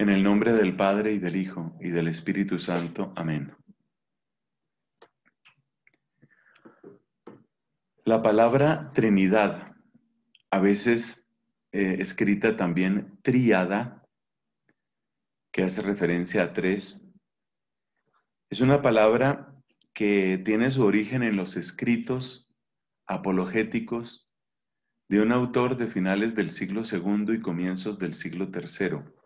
En el nombre del Padre y del Hijo y del Espíritu Santo. Amén. La palabra Trinidad, a veces eh, escrita también Triada, que hace referencia a tres, es una palabra que tiene su origen en los escritos apologéticos de un autor de finales del siglo II y comienzos del siglo III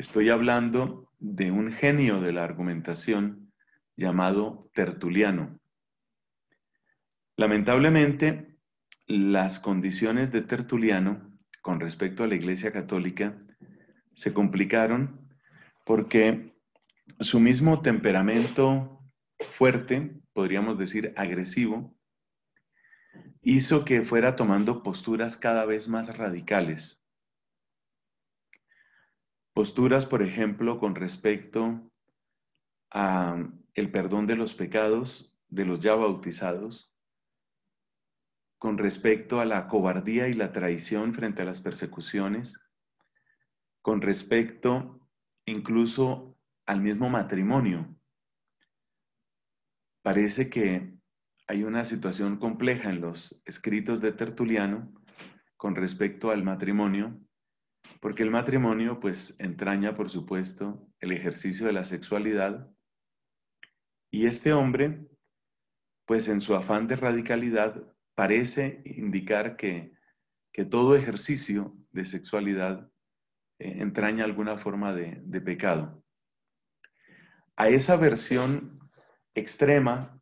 Estoy hablando de un genio de la argumentación llamado Tertuliano. Lamentablemente, las condiciones de Tertuliano con respecto a la Iglesia Católica se complicaron porque su mismo temperamento fuerte, podríamos decir agresivo, hizo que fuera tomando posturas cada vez más radicales Posturas, por ejemplo, con respecto a mm, el perdón de los pecados de los ya bautizados, con respecto a la cobardía y la traición frente a las persecuciones, con respecto incluso al mismo matrimonio. Parece que hay una situación compleja en los escritos de Tertuliano con respecto al matrimonio porque el matrimonio pues entraña, por supuesto, el ejercicio de la sexualidad y este hombre pues en su afán de radicalidad parece indicar que, todo ejercicio de sexualidad eh, entraña alguna forma de, pecado. A esa versión extrema,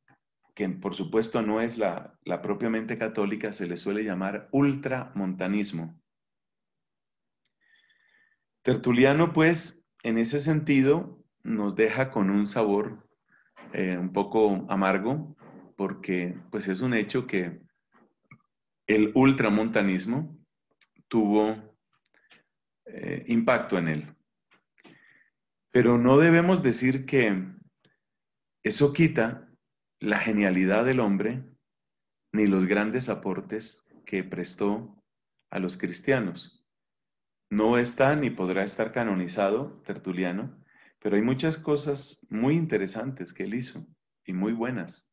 que por supuesto no es la, la propiamente católica, se le suele llamar ultramontanismo. Tertuliano, pues, en ese sentido, nos deja con un sabor eh, un poco amargo, porque pues es un hecho que el ultramontanismo tuvo eh, impacto en él. Pero no debemos decir que eso quita la genialidad del hombre ni los grandes aportes que prestó a los cristianos. No está ni podrá estar canonizado Tertuliano, pero hay muchas cosas muy interesantes que él hizo y muy buenas.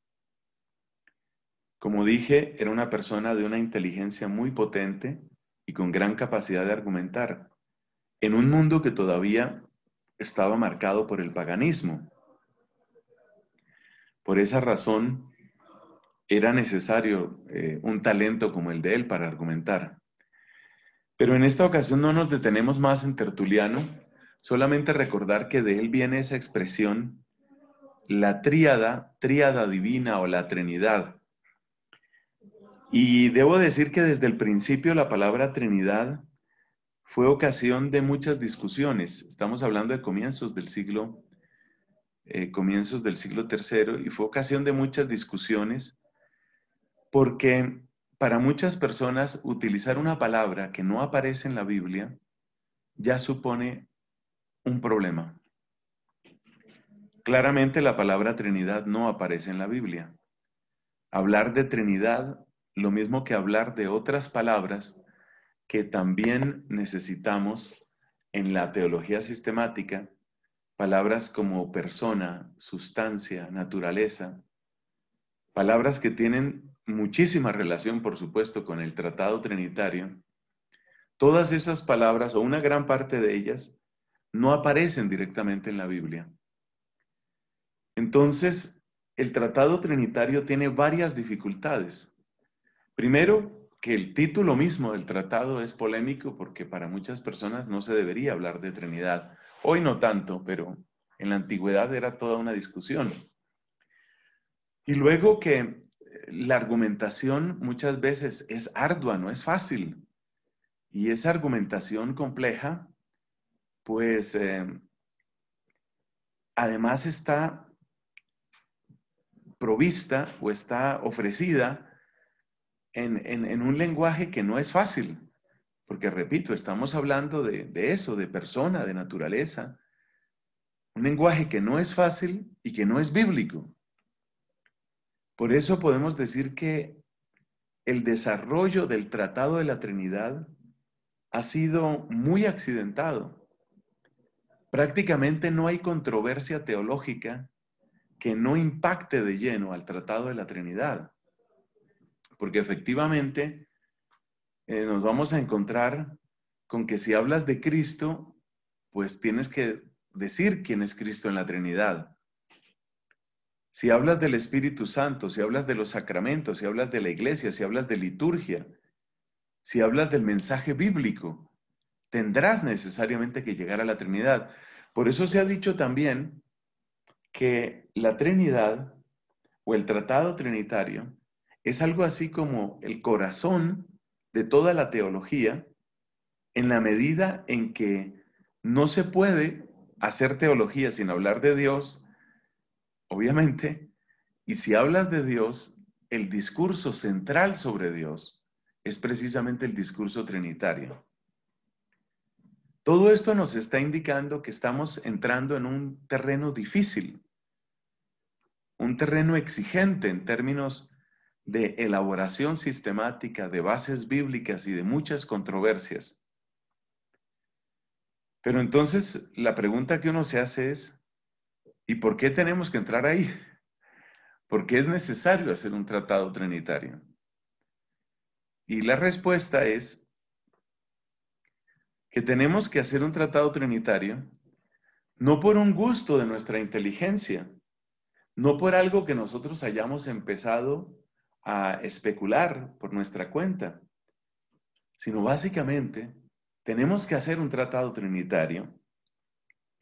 Como dije, era una persona de una inteligencia muy potente y con gran capacidad de argumentar, en un mundo que todavía estaba marcado por el paganismo. Por esa razón, era necesario eh, un talento como el de él para argumentar. Pero en esta ocasión no nos detenemos más en Tertuliano, solamente recordar que de él viene esa expresión, la tríada, tríada divina o la Trinidad. Y debo decir que desde el principio la palabra Trinidad fue ocasión de muchas discusiones. Estamos hablando de comienzos del siglo, eh, comienzos del siglo III, y fue ocasión de muchas discusiones porque para muchas personas utilizar una palabra que no aparece en la Biblia ya supone un problema. Claramente la palabra Trinidad no aparece en la Biblia. Hablar de Trinidad, lo mismo que hablar de otras palabras que también necesitamos en la teología sistemática, palabras como persona, sustancia, naturaleza, palabras que tienen muchísima relación, por supuesto, con el Tratado Trinitario, todas esas palabras, o una gran parte de ellas, no aparecen directamente en la Biblia. Entonces, el Tratado Trinitario tiene varias dificultades. Primero, que el título mismo del tratado es polémico porque para muchas personas no se debería hablar de Trinidad. Hoy no tanto, pero en la antigüedad era toda una discusión. Y luego que la argumentación muchas veces es ardua, no es fácil. Y esa argumentación compleja, pues eh, además está provista o está ofrecida en, un lenguaje que no es fácil. Porque, repito, estamos hablando de eso, de persona, de naturaleza. Un lenguaje que no es fácil y que no es bíblico. Por eso podemos decir que el desarrollo del Tratado de la Trinidad ha sido muy accidentado. Prácticamente no hay controversia teológica que no impacte de lleno al Tratado de la Trinidad, porque efectivamente eh, nos vamos a encontrar con que si hablas de Cristo, pues tienes que decir quién es Cristo en la Trinidad. Si hablas del Espíritu Santo, si hablas de los sacramentos, si hablas de la iglesia, si hablas de liturgia, si hablas del mensaje bíblico, tendrás necesariamente que llegar a la Trinidad. Por eso se ha dicho también que la Trinidad o el Tratado Trinitario es algo así como el corazón de toda la teología en la medida en que no se puede hacer teología sin hablar de Dios, obviamente. Y si hablas de Dios, el discurso central sobre Dios es precisamente el discurso trinitario. Todo esto nos está indicando que estamos entrando en un terreno difícil, un terreno exigente en términos de elaboración sistemática de bases bíblicas y de muchas controversias. Pero entonces la pregunta que uno se hace es, ¿Y por qué tenemos que entrar ahí? Porque es necesario hacer un tratado trinitario. Y la respuesta es que tenemos que hacer un tratado trinitario no por un gusto de nuestra inteligencia, no por algo que nosotros hayamos empezado a especular por nuestra cuenta, sino básicamente tenemos que hacer un tratado trinitario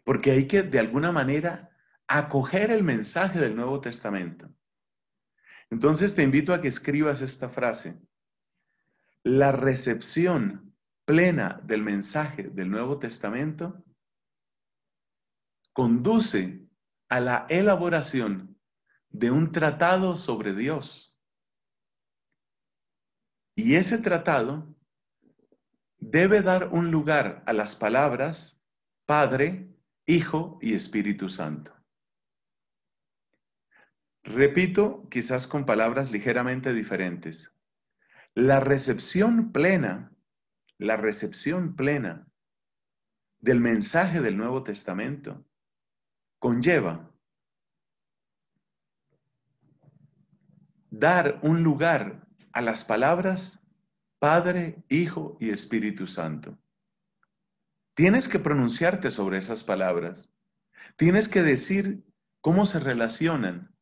porque hay que de alguna manera acoger el mensaje del Nuevo Testamento. Entonces te invito a que escribas esta frase. La recepción plena del mensaje del Nuevo Testamento conduce a la elaboración de un tratado sobre Dios. Y ese tratado debe dar un lugar a las palabras Padre, Hijo y Espíritu Santo. Repito, quizás con palabras ligeramente diferentes. La recepción plena, la recepción plena del mensaje del Nuevo Testamento conlleva dar un lugar a las palabras Padre, Hijo y Espíritu Santo. Tienes que pronunciarte sobre esas palabras. Tienes que decir cómo se relacionan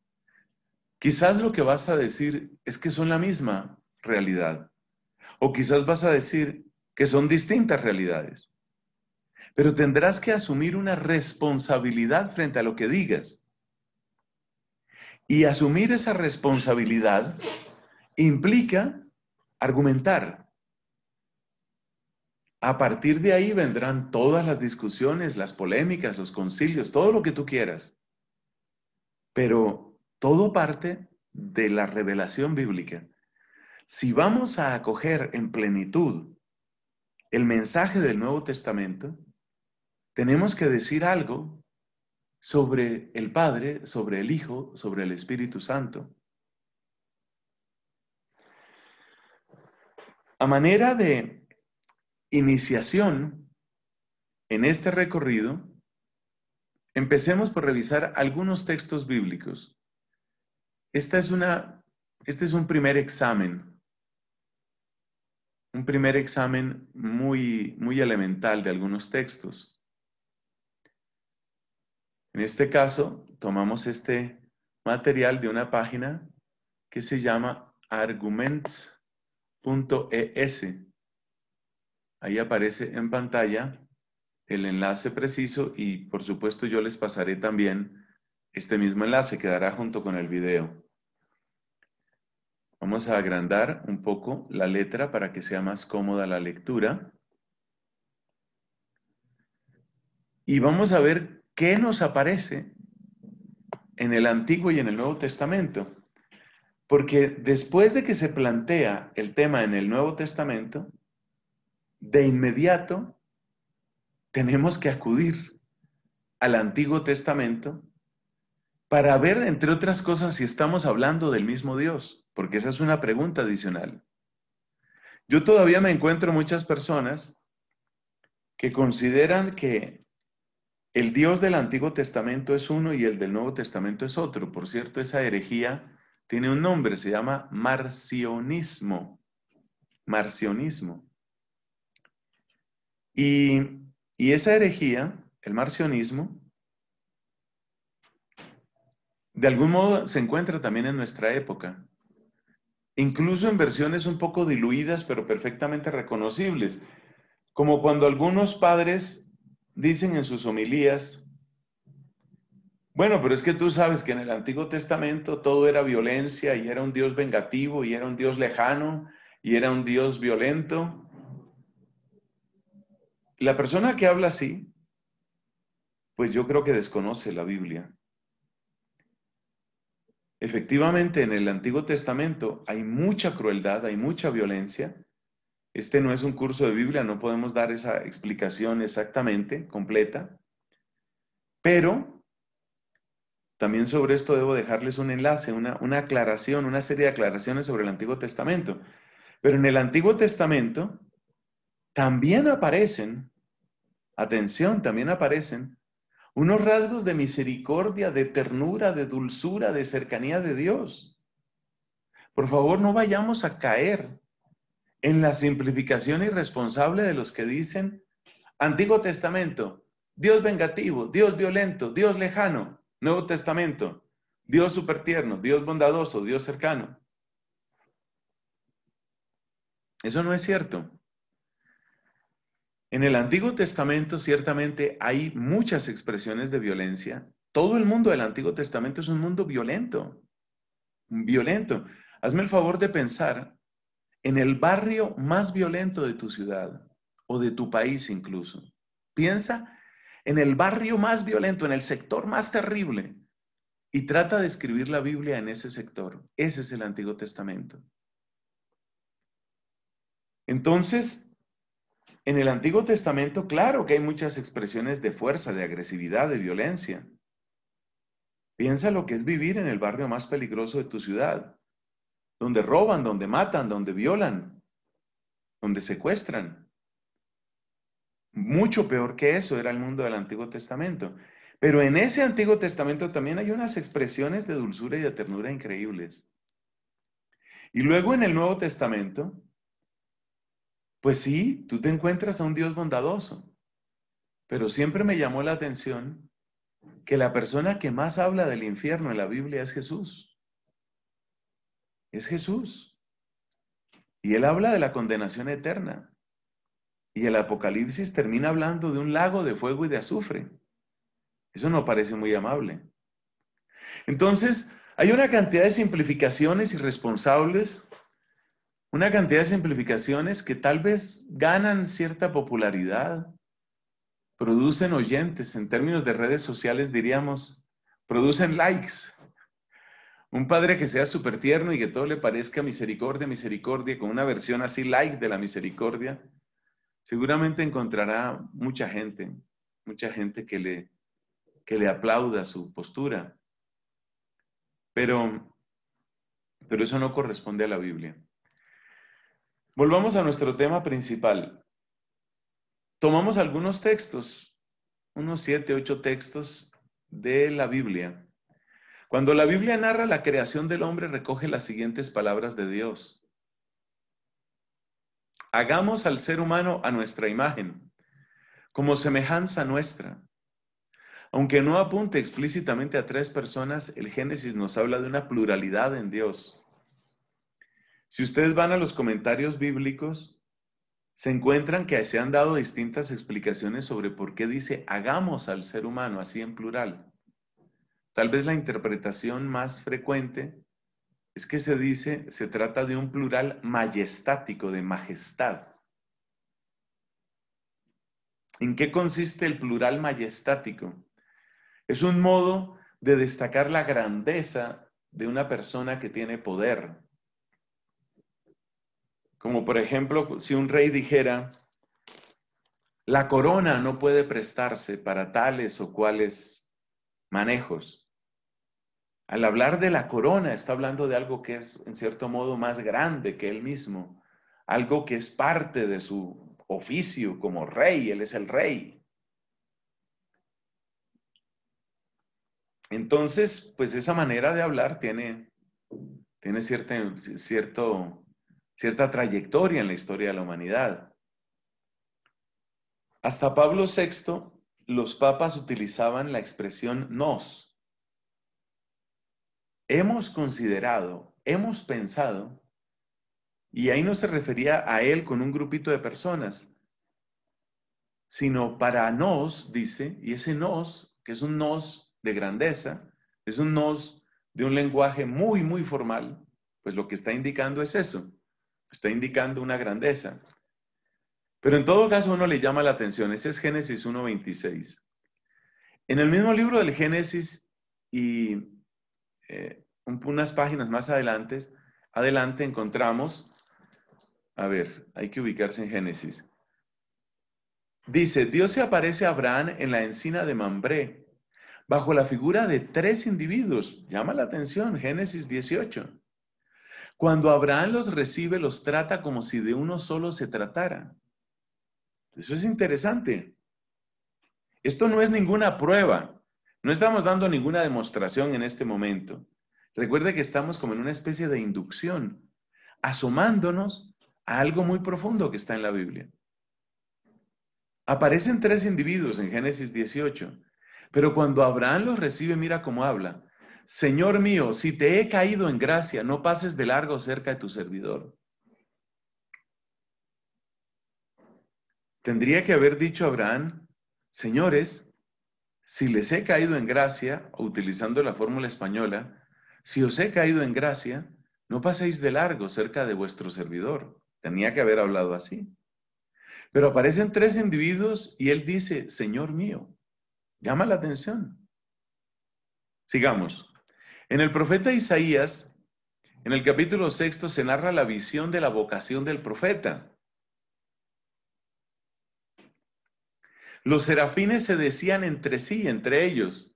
Quizás lo que vas a decir es que son la misma realidad. O quizás vas a decir que son distintas realidades. Pero tendrás que asumir una responsabilidad frente a lo que digas. Y asumir esa responsabilidad implica argumentar. A partir de ahí vendrán todas las discusiones, las polémicas, los concilios, todo lo que tú quieras. Pero todo parte de la revelación bíblica. Si vamos a acoger en plenitud el mensaje del Nuevo Testamento, tenemos que decir algo sobre el Padre, sobre el Hijo, sobre el Espíritu Santo. A manera de iniciación en este recorrido, empecemos por revisar algunos textos bíblicos esta es este es un primer examen, un primer examen muy, muy elemental de algunos textos. En este caso, tomamos este material de una página que se llama arguments.es. Ahí aparece en pantalla el enlace preciso y por supuesto yo les pasaré también este mismo enlace quedará junto con el video. Vamos a agrandar un poco la letra para que sea más cómoda la lectura. Y vamos a ver qué nos aparece en el Antiguo y en el Nuevo Testamento. Porque después de que se plantea el tema en el Nuevo Testamento, de inmediato tenemos que acudir al Antiguo Testamento para ver, entre otras cosas, si estamos hablando del mismo Dios, porque esa es una pregunta adicional. Yo todavía me encuentro muchas personas que consideran que el Dios del Antiguo Testamento es uno y el del Nuevo Testamento es otro. Por cierto, esa herejía tiene un nombre, se llama marcionismo. Marcionismo. Y, y esa herejía, el marcionismo, de algún modo se encuentra también en nuestra época. Incluso en versiones un poco diluidas, pero perfectamente reconocibles. Como cuando algunos padres dicen en sus homilías, bueno, pero es que tú sabes que en el Antiguo Testamento todo era violencia y era un Dios vengativo y era un Dios lejano y era un Dios violento. La persona que habla así, pues yo creo que desconoce la Biblia Efectivamente, en el Antiguo Testamento hay mucha crueldad, hay mucha violencia. Este no es un curso de Biblia, no podemos dar esa explicación exactamente, completa. Pero también sobre esto debo dejarles un enlace, una, una aclaración, una serie de aclaraciones sobre el Antiguo Testamento. Pero en el Antiguo Testamento también aparecen, atención, también aparecen unos rasgos de misericordia, de ternura, de dulzura, de cercanía de Dios. Por favor, no vayamos a caer en la simplificación irresponsable de los que dicen Antiguo Testamento, Dios vengativo, Dios violento, Dios lejano, Nuevo Testamento, Dios supertierno, Dios bondadoso, Dios cercano. Eso no es cierto. En el Antiguo Testamento ciertamente hay muchas expresiones de violencia. Todo el mundo del Antiguo Testamento es un mundo violento. Violento. Hazme el favor de pensar en el barrio más violento de tu ciudad o de tu país incluso. Piensa en el barrio más violento, en el sector más terrible y trata de escribir la Biblia en ese sector. Ese es el Antiguo Testamento. Entonces, en el Antiguo Testamento, claro que hay muchas expresiones de fuerza, de agresividad, de violencia. Piensa lo que es vivir en el barrio más peligroso de tu ciudad, donde roban, donde matan, donde violan, donde secuestran. Mucho peor que eso era el mundo del Antiguo Testamento. Pero en ese Antiguo Testamento también hay unas expresiones de dulzura y de ternura increíbles. Y luego en el Nuevo Testamento, pues sí, tú te encuentras a un Dios bondadoso, pero siempre me llamó la atención que la persona que más habla del infierno en la Biblia es Jesús. Es Jesús. Y él habla de la condenación eterna. Y el Apocalipsis termina hablando de un lago de fuego y de azufre. Eso no parece muy amable. Entonces, hay una cantidad de simplificaciones irresponsables una cantidad de simplificaciones que tal vez ganan cierta popularidad, producen oyentes, en términos de redes sociales diríamos, producen likes. Un padre que sea súper tierno y que todo le parezca misericordia, misericordia, con una versión así like de la misericordia, seguramente encontrará mucha gente, mucha gente que le, le aplauda su postura. Pero, pero eso no corresponde a la Biblia. Volvamos a nuestro tema principal. Tomamos algunos textos, unos siete, ocho textos de la Biblia. Cuando la Biblia narra la creación del hombre, recoge las siguientes palabras de Dios. Hagamos al ser humano a nuestra imagen, como semejanza nuestra. Aunque no apunte explícitamente a tres personas, el Génesis nos habla de una pluralidad en Dios. Si ustedes van a los comentarios bíblicos, se encuentran que se han dado distintas explicaciones sobre por qué dice hagamos al ser humano, así en plural. Tal vez la interpretación más frecuente es que se dice, se trata de un plural majestático, de majestad. ¿En qué consiste el plural majestático? Es un modo de destacar la grandeza de una persona que tiene poder, como por ejemplo, si un rey dijera, la corona no puede prestarse para tales o cuales manejos. Al hablar de la corona, está hablando de algo que es, en cierto modo, más grande que él mismo, algo que es parte de su oficio como rey, él es el rey. Entonces, pues esa manera de hablar tiene, tiene cierto cierta trayectoria en la historia de la humanidad. Hasta Pablo VI, los papas utilizaban la expresión nos. Hemos considerado, hemos pensado, y ahí no se refería a él con un grupito de personas, sino para nos, dice, y ese nos, que es un nos de grandeza, es un nos de un lenguaje muy, muy formal, pues lo que está indicando es eso, Está indicando una grandeza. Pero en todo caso uno le llama la atención. Ese es Génesis 1.26. En el mismo libro del Génesis y eh, unas páginas más adelante, adelante encontramos, a ver, hay que ubicarse en Génesis. Dice, Dios se aparece a Abraham en la encina de Mambré, bajo la figura de tres individuos. Llama la atención, Génesis 18. Cuando Abraham los recibe, los trata como si de uno solo se tratara. Eso es interesante. Esto no es ninguna prueba. No estamos dando ninguna demostración en este momento. Recuerde que estamos como en una especie de inducción, asomándonos a algo muy profundo que está en la Biblia. Aparecen tres individuos en Génesis 18, pero cuando Abraham los recibe, mira cómo habla. Señor mío, si te he caído en gracia, no pases de largo cerca de tu servidor. Tendría que haber dicho Abraham, señores, si les he caído en gracia, utilizando la fórmula española, si os he caído en gracia, no paséis de largo cerca de vuestro servidor. Tenía que haber hablado así. Pero aparecen tres individuos y él dice, Señor mío, llama la atención. Sigamos. En el profeta Isaías, en el capítulo sexto, se narra la visión de la vocación del profeta. Los serafines se decían entre sí, entre ellos,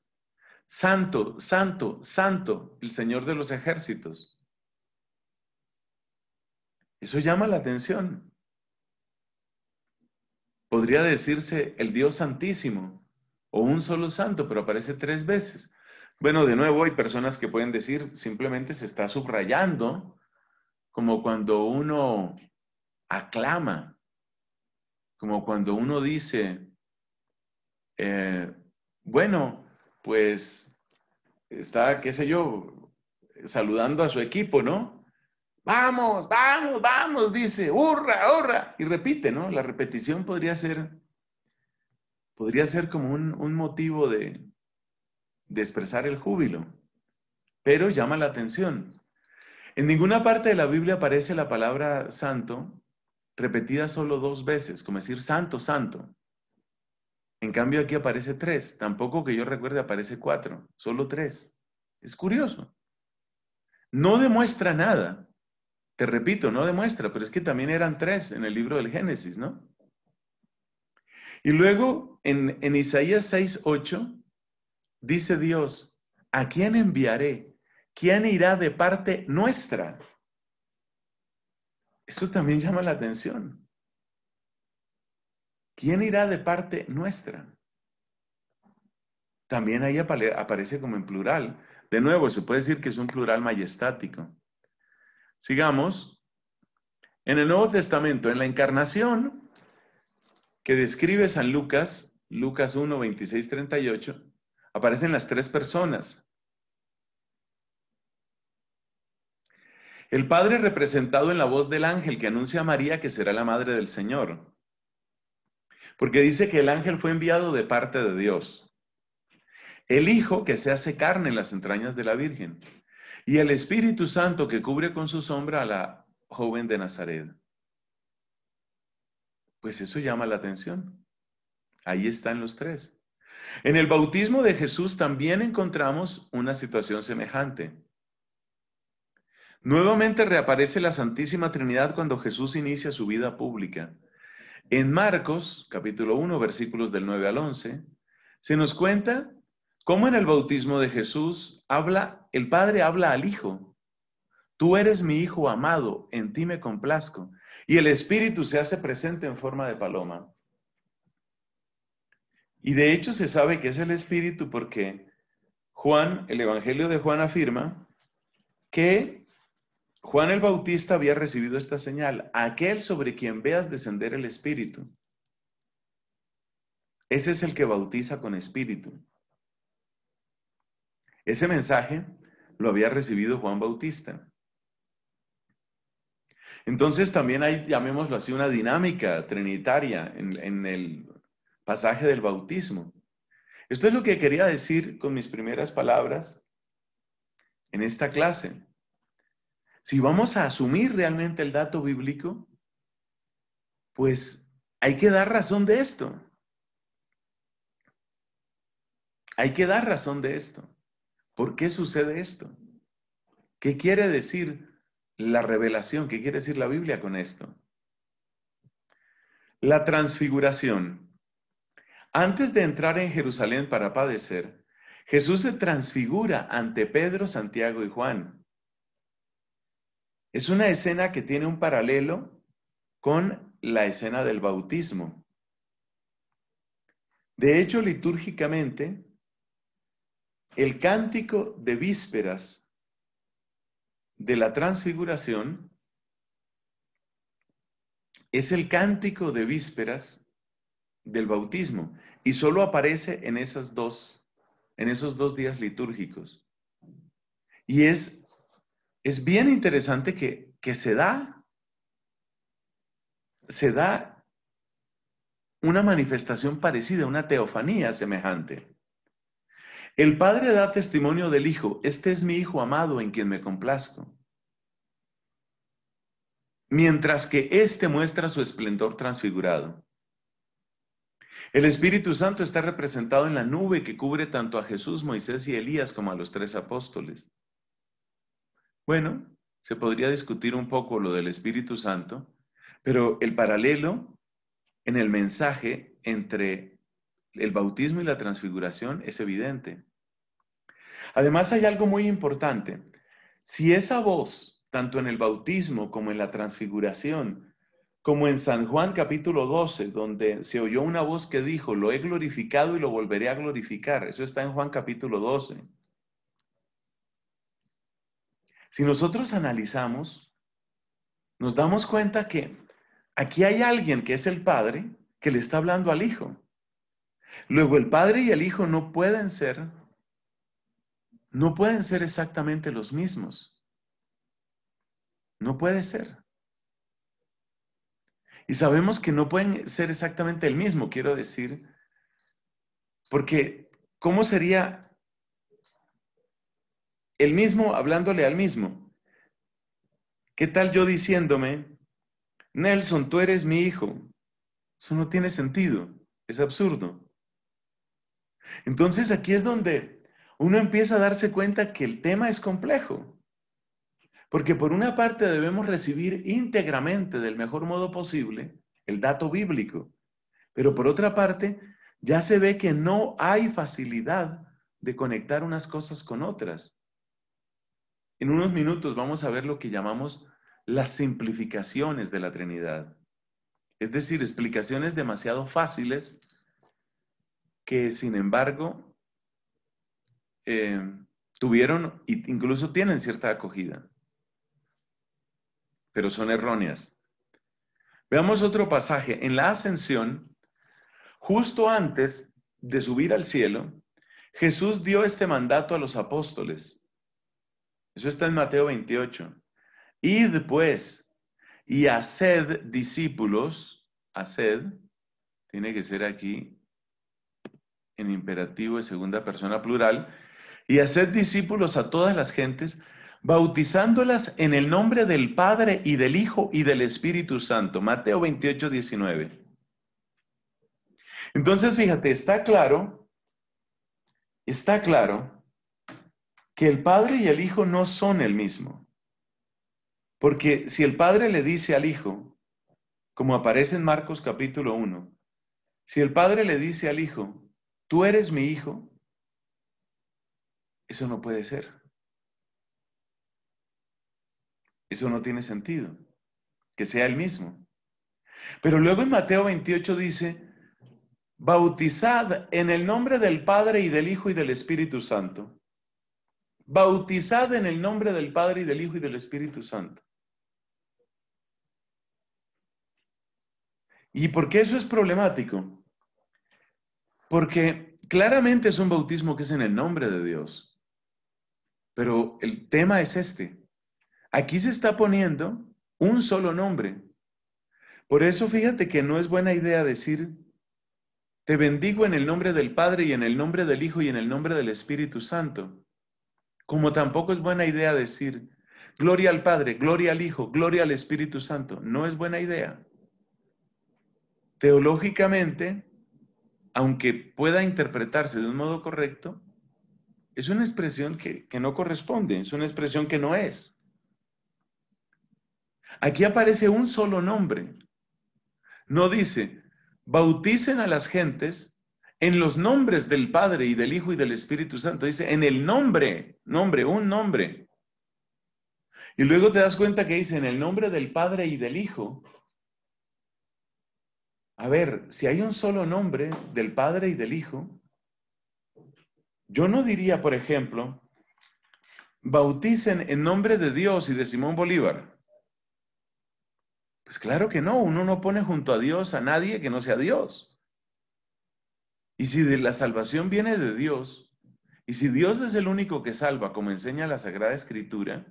Santo, Santo, Santo, el Señor de los ejércitos. Eso llama la atención. Podría decirse el Dios Santísimo o un solo santo, pero aparece tres veces. Bueno, de nuevo hay personas que pueden decir, simplemente se está subrayando, como cuando uno aclama, como cuando uno dice, eh, bueno, pues está, qué sé yo, saludando a su equipo, ¿no? Vamos, vamos, vamos, dice, hurra, hurra, y repite, ¿no? La repetición podría ser, podría ser como un motivo de, de expresar el júbilo, pero llama la atención. En ninguna parte de la Biblia aparece la palabra santo repetida solo dos veces, como decir santo, santo. En cambio aquí aparece tres, tampoco que yo recuerde aparece cuatro, solo tres. Es curioso. No demuestra nada. Te repito, no demuestra, pero es que también eran tres en el libro del Génesis, ¿no? Y luego en, Isaías 6, 8, dice Dios, ¿a quién enviaré? ¿Quién irá de parte nuestra? Eso también llama la atención. ¿Quién irá de parte nuestra? También ahí aparece como en plural. De nuevo, se puede decir que es un plural majestático. Sigamos. En el Nuevo Testamento, en la encarnación que describe San Lucas, Lucas 1, 26, 38, Aparecen las tres personas. El Padre representado en la voz del ángel que anuncia a María que será la madre del Señor. Porque dice que el ángel fue enviado de parte de Dios. El Hijo que se hace carne en las entrañas de la Virgen. Y el Espíritu Santo que cubre con su sombra a la joven de Nazaret. Pues eso llama la atención. Ahí están los tres. En el bautismo de Jesús también encontramos una situación semejante. Nuevamente reaparece la Santísima Trinidad cuando Jesús inicia su vida pública. En Marcos, capítulo 1, versículos del 9 al 11, se nos cuenta cómo en el bautismo de Jesús habla el Padre habla al Hijo. Tú eres mi hijo amado, en ti me complazco. Y el Espíritu se hace presente en forma de paloma. Y de hecho se sabe que es el Espíritu porque Juan, el Evangelio de Juan afirma que Juan el Bautista había recibido esta señal, aquel sobre quien veas descender el Espíritu. Ese es el que bautiza con Espíritu. Ese mensaje lo había recibido Juan Bautista. Entonces también hay, llamémoslo así, una dinámica trinitaria en, en el pasaje del bautismo. Esto es lo que quería decir con mis primeras palabras en esta clase. Si vamos a asumir realmente el dato bíblico, pues hay que dar razón de esto. Hay que dar razón de esto. ¿Por qué sucede esto? ¿Qué quiere decir la revelación? ¿Qué quiere decir la Biblia con esto? La transfiguración antes de entrar en Jerusalén para padecer, Jesús se transfigura ante Pedro, Santiago y Juan. Es una escena que tiene un paralelo con la escena del bautismo. De hecho, litúrgicamente, el cántico de vísperas de la transfiguración es el cántico de vísperas del bautismo. Y solo aparece en, dos, en esos dos días litúrgicos. Y es, es bien interesante que, que se da, se da una manifestación parecida, una teofanía semejante. El Padre da testimonio del Hijo, este es mi Hijo amado en quien me complazco. Mientras que éste muestra su esplendor transfigurado. El Espíritu Santo está representado en la nube que cubre tanto a Jesús, Moisés y Elías como a los tres apóstoles. Bueno, se podría discutir un poco lo del Espíritu Santo, pero el paralelo en el mensaje entre el bautismo y la transfiguración es evidente. Además hay algo muy importante. Si esa voz, tanto en el bautismo como en la transfiguración, como en San Juan capítulo 12, donde se oyó una voz que dijo, lo he glorificado y lo volveré a glorificar. Eso está en Juan capítulo 12. Si nosotros analizamos, nos damos cuenta que aquí hay alguien que es el Padre que le está hablando al Hijo. Luego el Padre y el Hijo no pueden ser, no pueden ser exactamente los mismos. No puede ser. Y sabemos que no pueden ser exactamente el mismo, quiero decir, porque ¿cómo sería el mismo hablándole al mismo? ¿Qué tal yo diciéndome, Nelson, tú eres mi hijo? Eso no tiene sentido, es absurdo. Entonces aquí es donde uno empieza a darse cuenta que el tema es complejo. Porque por una parte debemos recibir íntegramente del mejor modo posible el dato bíblico, pero por otra parte ya se ve que no hay facilidad de conectar unas cosas con otras. En unos minutos vamos a ver lo que llamamos las simplificaciones de la Trinidad, es decir, explicaciones demasiado fáciles que sin embargo eh, tuvieron e incluso tienen cierta acogida pero son erróneas. Veamos otro pasaje. En la ascensión, justo antes de subir al cielo, Jesús dio este mandato a los apóstoles. Eso está en Mateo 28. Id pues y haced discípulos, haced, tiene que ser aquí en imperativo de segunda persona plural, y haced discípulos a todas las gentes, bautizándolas en el nombre del Padre y del Hijo y del Espíritu Santo. Mateo 28, 19. Entonces, fíjate, está claro, está claro que el Padre y el Hijo no son el mismo. Porque si el Padre le dice al Hijo, como aparece en Marcos capítulo 1, si el Padre le dice al Hijo, tú eres mi Hijo, eso no puede ser. Eso no tiene sentido, que sea el mismo. Pero luego en Mateo 28 dice, bautizad en el nombre del Padre y del Hijo y del Espíritu Santo. Bautizad en el nombre del Padre y del Hijo y del Espíritu Santo. ¿Y por qué eso es problemático? Porque claramente es un bautismo que es en el nombre de Dios. Pero el tema es este. Aquí se está poniendo un solo nombre. Por eso fíjate que no es buena idea decir, te bendigo en el nombre del Padre y en el nombre del Hijo y en el nombre del Espíritu Santo. Como tampoco es buena idea decir, gloria al Padre, gloria al Hijo, gloria al Espíritu Santo. No es buena idea. Teológicamente, aunque pueda interpretarse de un modo correcto, es una expresión que, que no corresponde, es una expresión que no es. Aquí aparece un solo nombre. No dice, bauticen a las gentes en los nombres del Padre y del Hijo y del Espíritu Santo. Dice, en el nombre, nombre, un nombre. Y luego te das cuenta que dice, en el nombre del Padre y del Hijo. A ver, si hay un solo nombre del Padre y del Hijo, yo no diría, por ejemplo, bauticen en nombre de Dios y de Simón Bolívar. Pues claro que no, uno no pone junto a Dios a nadie que no sea Dios. Y si de la salvación viene de Dios, y si Dios es el único que salva, como enseña la Sagrada Escritura,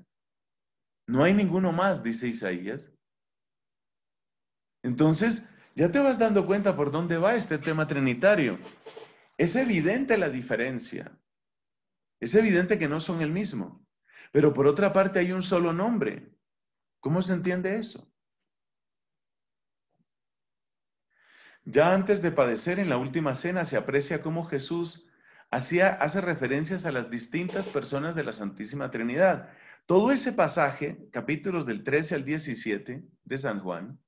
no hay ninguno más, dice Isaías. Entonces, ya te vas dando cuenta por dónde va este tema trinitario. Es evidente la diferencia. Es evidente que no son el mismo. Pero por otra parte hay un solo nombre. ¿Cómo se entiende eso? Ya antes de padecer en la última cena se aprecia cómo Jesús hacía, hace referencias a las distintas personas de la Santísima Trinidad. Todo ese pasaje, capítulos del 13 al 17 de San Juan,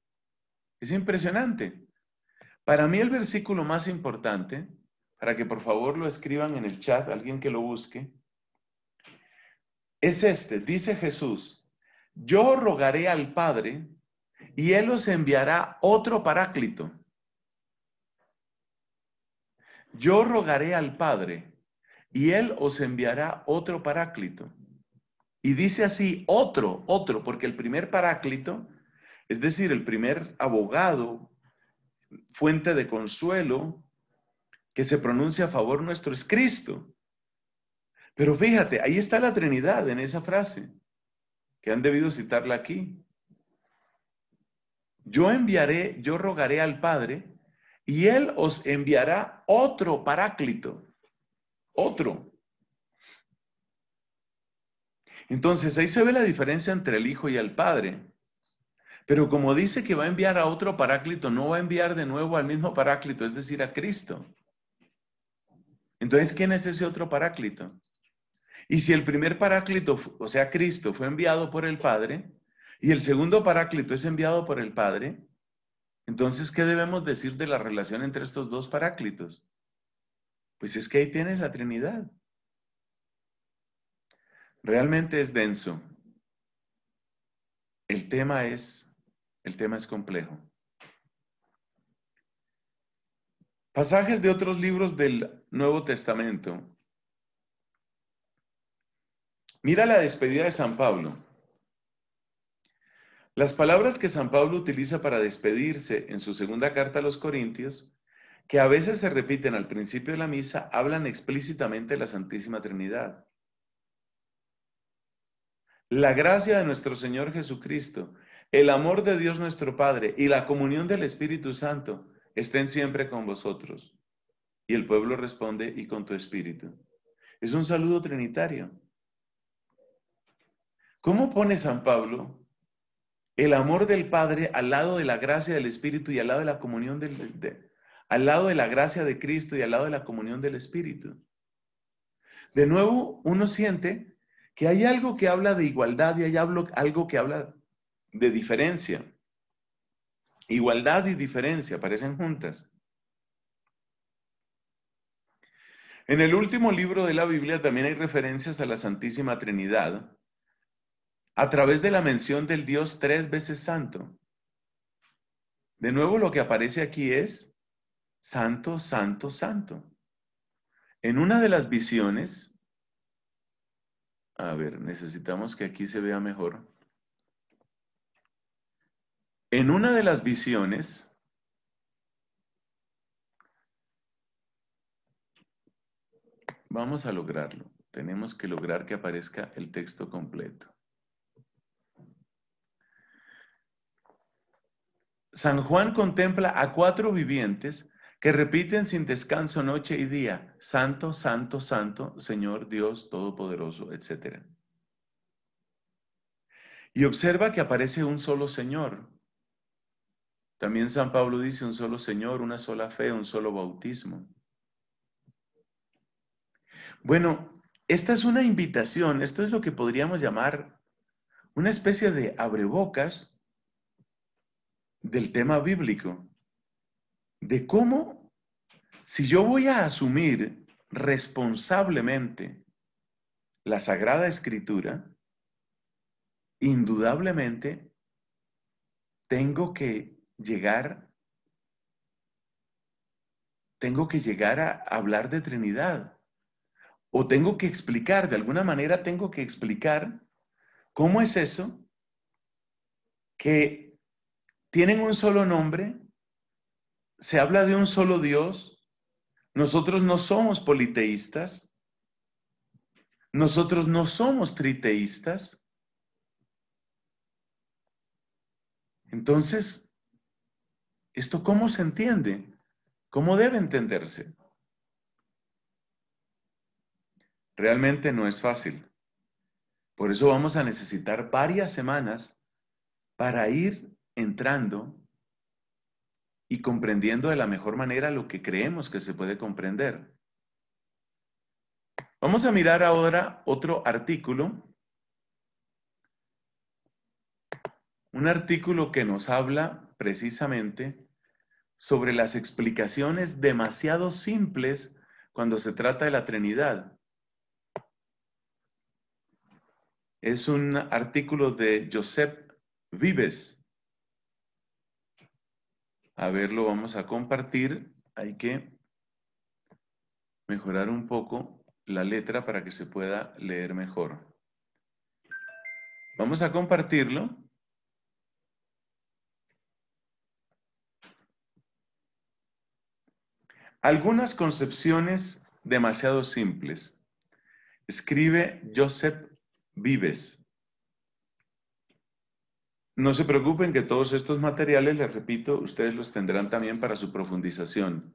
es impresionante. Para mí el versículo más importante, para que por favor lo escriban en el chat, alguien que lo busque, es este. Dice Jesús, yo rogaré al Padre y Él os enviará otro paráclito yo rogaré al Padre y Él os enviará otro paráclito. Y dice así, otro, otro, porque el primer paráclito, es decir, el primer abogado, fuente de consuelo, que se pronuncia a favor nuestro es Cristo. Pero fíjate, ahí está la Trinidad en esa frase, que han debido citarla aquí. Yo enviaré, yo rogaré al Padre y Él os enviará otro paráclito, otro. Entonces ahí se ve la diferencia entre el Hijo y el Padre. Pero como dice que va a enviar a otro paráclito, no va a enviar de nuevo al mismo paráclito, es decir, a Cristo. Entonces, ¿quién es ese otro paráclito? Y si el primer paráclito, o sea, Cristo, fue enviado por el Padre, y el segundo paráclito es enviado por el Padre, entonces, ¿qué debemos decir de la relación entre estos dos paráclitos? Pues es que ahí tienes la Trinidad. Realmente es denso. El tema es, el tema es complejo. Pasajes de otros libros del Nuevo Testamento. Mira la despedida de San Pablo. Las palabras que San Pablo utiliza para despedirse en su segunda carta a los Corintios, que a veces se repiten al principio de la misa, hablan explícitamente de la Santísima Trinidad. La gracia de nuestro Señor Jesucristo, el amor de Dios nuestro Padre y la comunión del Espíritu Santo estén siempre con vosotros. Y el pueblo responde, y con tu espíritu. Es un saludo trinitario. ¿Cómo pone San Pablo el amor del Padre al lado de la gracia del Espíritu y al lado de la comunión del, al lado de la gracia de Cristo y al lado de la comunión del Espíritu. De nuevo, uno siente que hay algo que habla de igualdad y hay algo que habla de diferencia. Igualdad y diferencia aparecen juntas. En el último libro de la Biblia también hay referencias a la Santísima Trinidad, a través de la mención del Dios tres veces santo. De nuevo lo que aparece aquí es santo, santo, santo. En una de las visiones, a ver, necesitamos que aquí se vea mejor. En una de las visiones, vamos a lograrlo. Tenemos que lograr que aparezca el texto completo. San Juan contempla a cuatro vivientes que repiten sin descanso noche y día, Santo, Santo, Santo, Señor Dios Todopoderoso, etc. Y observa que aparece un solo Señor. También San Pablo dice un solo Señor, una sola fe, un solo bautismo. Bueno, esta es una invitación, esto es lo que podríamos llamar una especie de abrebocas del tema bíblico, de cómo si yo voy a asumir responsablemente la Sagrada Escritura, indudablemente tengo que llegar tengo que llegar a hablar de Trinidad o tengo que explicar de alguna manera tengo que explicar cómo es eso que tienen un solo nombre, se habla de un solo Dios, nosotros no somos politeístas, nosotros no somos triteístas. Entonces, ¿esto cómo se entiende? ¿Cómo debe entenderse? Realmente no es fácil. Por eso vamos a necesitar varias semanas para ir entrando y comprendiendo de la mejor manera lo que creemos que se puede comprender. Vamos a mirar ahora otro artículo, un artículo que nos habla precisamente sobre las explicaciones demasiado simples cuando se trata de la Trinidad. Es un artículo de Josep Vives, a ver, lo vamos a compartir. Hay que mejorar un poco la letra para que se pueda leer mejor. Vamos a compartirlo. Algunas concepciones demasiado simples. Escribe Joseph Vives. No se preocupen que todos estos materiales, les repito, ustedes los tendrán también para su profundización.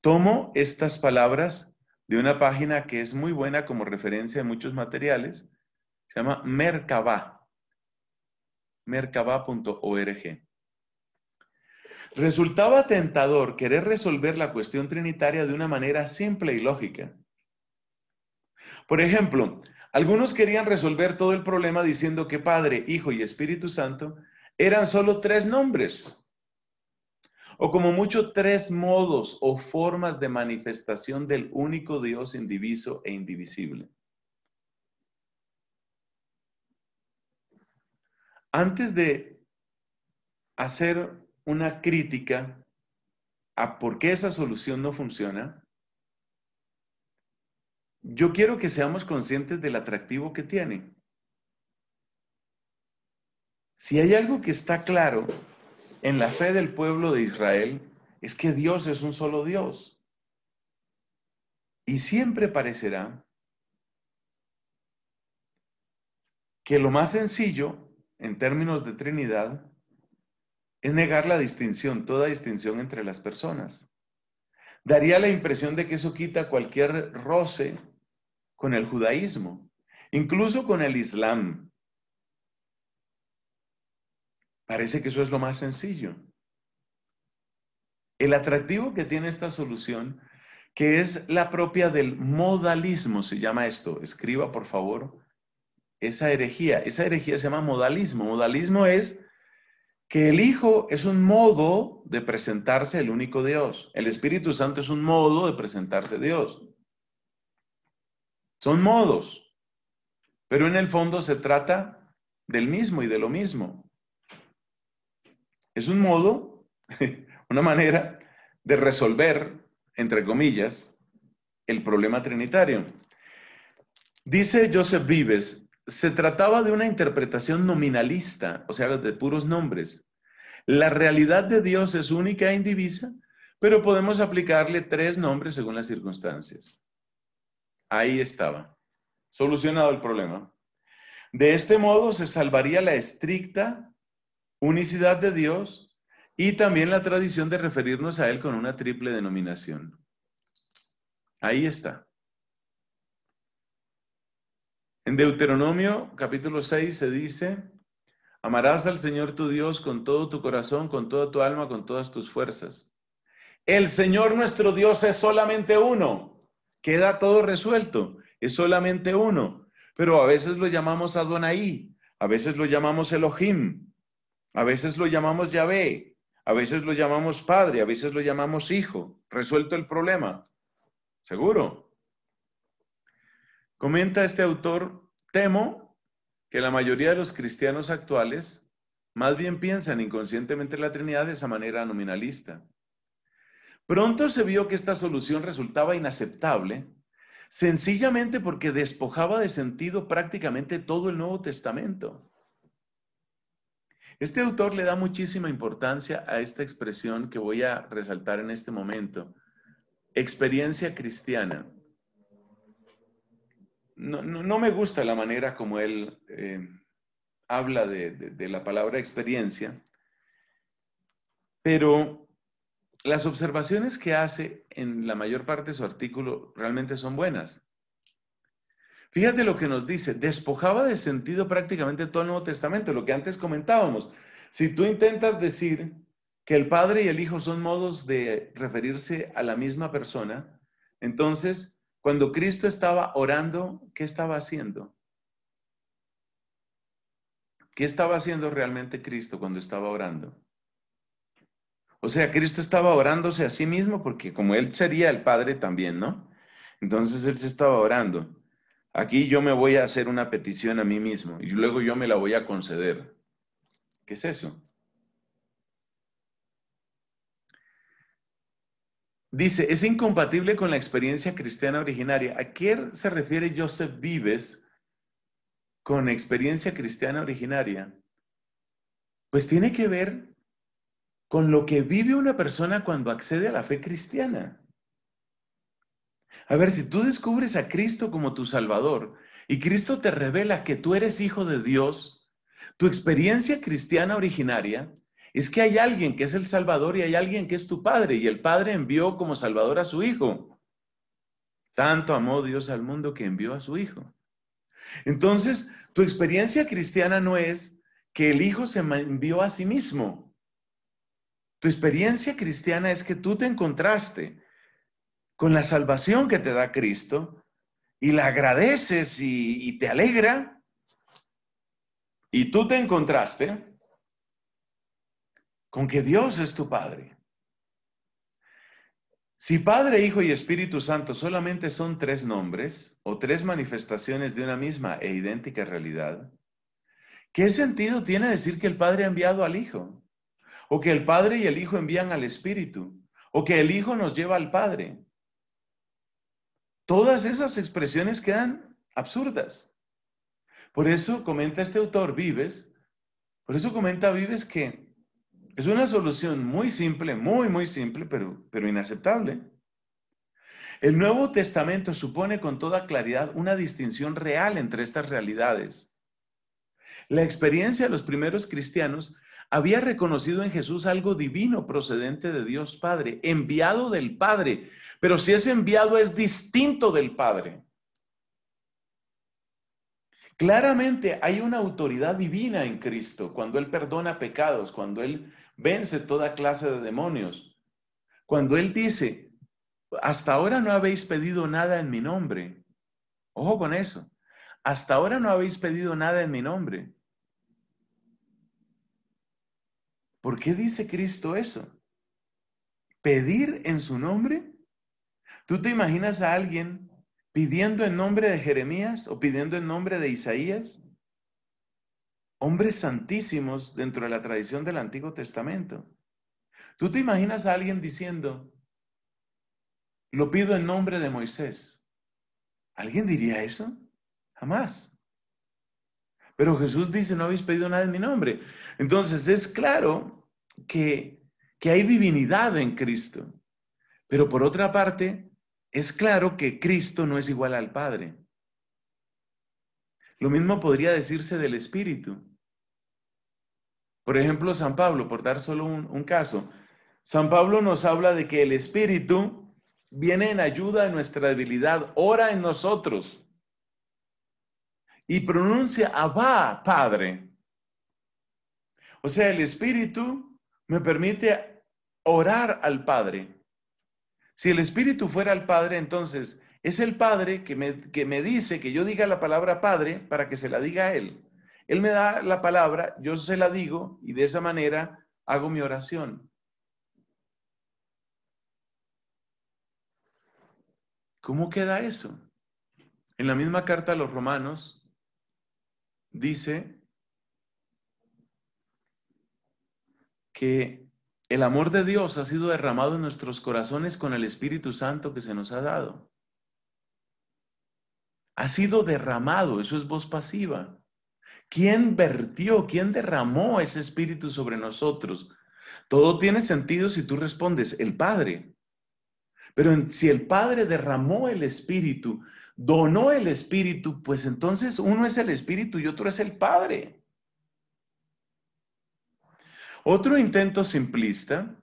Tomo estas palabras de una página que es muy buena como referencia de muchos materiales, se llama Merkaba, merkaba.org. Resultaba tentador querer resolver la cuestión trinitaria de una manera simple y lógica. Por ejemplo, algunos querían resolver todo el problema diciendo que Padre, Hijo y Espíritu Santo eran solo tres nombres, o como mucho tres modos o formas de manifestación del único Dios indiviso e indivisible. Antes de hacer una crítica a por qué esa solución no funciona, yo quiero que seamos conscientes del atractivo que tiene. Si hay algo que está claro en la fe del pueblo de Israel, es que Dios es un solo Dios. Y siempre parecerá que lo más sencillo, en términos de Trinidad, es negar la distinción, toda distinción entre las personas. Daría la impresión de que eso quita cualquier roce con el judaísmo, incluso con el islam. Parece que eso es lo más sencillo. El atractivo que tiene esta solución, que es la propia del modalismo, se llama esto, escriba por favor esa herejía. Esa herejía se llama modalismo. Modalismo es que el Hijo es un modo de presentarse el único Dios. El Espíritu Santo es un modo de presentarse Dios. Son modos, pero en el fondo se trata del mismo y de lo mismo. Es un modo, una manera de resolver, entre comillas, el problema trinitario. Dice Joseph Vives, se trataba de una interpretación nominalista, o sea, de puros nombres. La realidad de Dios es única e indivisa, pero podemos aplicarle tres nombres según las circunstancias. Ahí estaba, solucionado el problema. De este modo se salvaría la estricta unicidad de Dios y también la tradición de referirnos a Él con una triple denominación. Ahí está. En Deuteronomio capítulo 6 se dice, amarás al Señor tu Dios con todo tu corazón, con toda tu alma, con todas tus fuerzas. El Señor nuestro Dios es solamente uno. Queda todo resuelto, es solamente uno. Pero a veces lo llamamos Adonai, a veces lo llamamos Elohim, a veces lo llamamos Yahvé, a veces lo llamamos Padre, a veces lo llamamos Hijo. Resuelto el problema. Seguro. Comenta este autor, temo que la mayoría de los cristianos actuales más bien piensan inconscientemente en la Trinidad de esa manera nominalista. Pronto se vio que esta solución resultaba inaceptable, sencillamente porque despojaba de sentido prácticamente todo el Nuevo Testamento. Este autor le da muchísima importancia a esta expresión que voy a resaltar en este momento, experiencia cristiana. No, me gusta la manera como él eh, habla de la palabra experiencia, pero las observaciones que hace en la mayor parte de su artículo realmente son buenas. Fíjate lo que nos dice, despojaba de sentido prácticamente todo el Nuevo Testamento, lo que antes comentábamos. Si tú intentas decir que el Padre y el Hijo son modos de referirse a la misma persona, entonces, cuando Cristo estaba orando, ¿qué estaba haciendo? ¿Qué estaba haciendo realmente Cristo cuando estaba orando? O sea, Cristo estaba orándose a sí mismo porque como Él sería el Padre también, ¿no? Entonces Él se estaba orando. Aquí yo me voy a hacer una petición a mí mismo y luego yo me la voy a conceder. ¿Qué es eso? Dice, es incompatible con la experiencia cristiana originaria. ¿A qué se refiere Joseph Vives con experiencia cristiana originaria? Pues tiene que ver con lo que vive una persona cuando accede a la fe cristiana. A ver, si tú descubres a Cristo como tu Salvador y Cristo te revela que tú eres hijo de Dios, tu experiencia cristiana originaria es que hay alguien que es el Salvador y hay alguien que es tu Padre y el Padre envió como Salvador a su Hijo. Tanto amó Dios al mundo que envió a su Hijo. Entonces, tu experiencia cristiana no es que el Hijo se envió a sí mismo, tu experiencia cristiana es que tú te encontraste con la salvación que te da Cristo y la agradeces y, te alegra. Y tú te encontraste con que Dios es tu Padre. Si Padre, Hijo y Espíritu Santo solamente son tres nombres o tres manifestaciones de una misma e idéntica realidad, ¿qué sentido tiene decir que el Padre ha enviado al Hijo? o que el Padre y el Hijo envían al Espíritu, o que el Hijo nos lleva al Padre. Todas esas expresiones quedan absurdas. Por eso comenta este autor Vives, por eso comenta Vives que es una solución muy simple, muy, muy simple, pero, pero inaceptable. El Nuevo Testamento supone con toda claridad una distinción real entre estas realidades. La experiencia de los primeros cristianos había reconocido en Jesús algo divino procedente de Dios Padre, enviado del Padre, pero si es enviado es distinto del Padre. Claramente hay una autoridad divina en Cristo cuando Él perdona pecados, cuando Él vence toda clase de demonios, cuando Él dice, hasta ahora no habéis pedido nada en mi nombre. Ojo con eso, hasta ahora no habéis pedido nada en mi nombre. ¿Por qué dice Cristo eso? ¿Pedir en su nombre? ¿Tú te imaginas a alguien pidiendo en nombre de Jeremías o pidiendo en nombre de Isaías? Hombres santísimos dentro de la tradición del Antiguo Testamento. ¿Tú te imaginas a alguien diciendo, lo pido en nombre de Moisés? ¿Alguien diría eso? Jamás. Pero Jesús dice, no habéis pedido nada en mi nombre. Entonces es claro que, hay divinidad en Cristo. Pero por otra parte, es claro que Cristo no es igual al Padre. Lo mismo podría decirse del Espíritu. Por ejemplo, San Pablo, por dar solo un, un caso, San Pablo nos habla de que el Espíritu viene en ayuda de nuestra debilidad, ora en nosotros y pronuncia Abba, Padre. O sea, el Espíritu me permite orar al Padre. Si el Espíritu fuera el Padre, entonces es el Padre que me, que me dice que yo diga la palabra Padre para que se la diga a Él. Él me da la palabra, yo se la digo y de esa manera hago mi oración. ¿Cómo queda eso? En la misma carta a los romanos, dice que el amor de Dios ha sido derramado en nuestros corazones con el Espíritu Santo que se nos ha dado. Ha sido derramado, eso es voz pasiva. ¿Quién vertió, quién derramó ese Espíritu sobre nosotros? Todo tiene sentido si tú respondes, el Padre. Pero si el Padre derramó el Espíritu, donó el Espíritu, pues entonces uno es el Espíritu y otro es el Padre. Otro intento simplista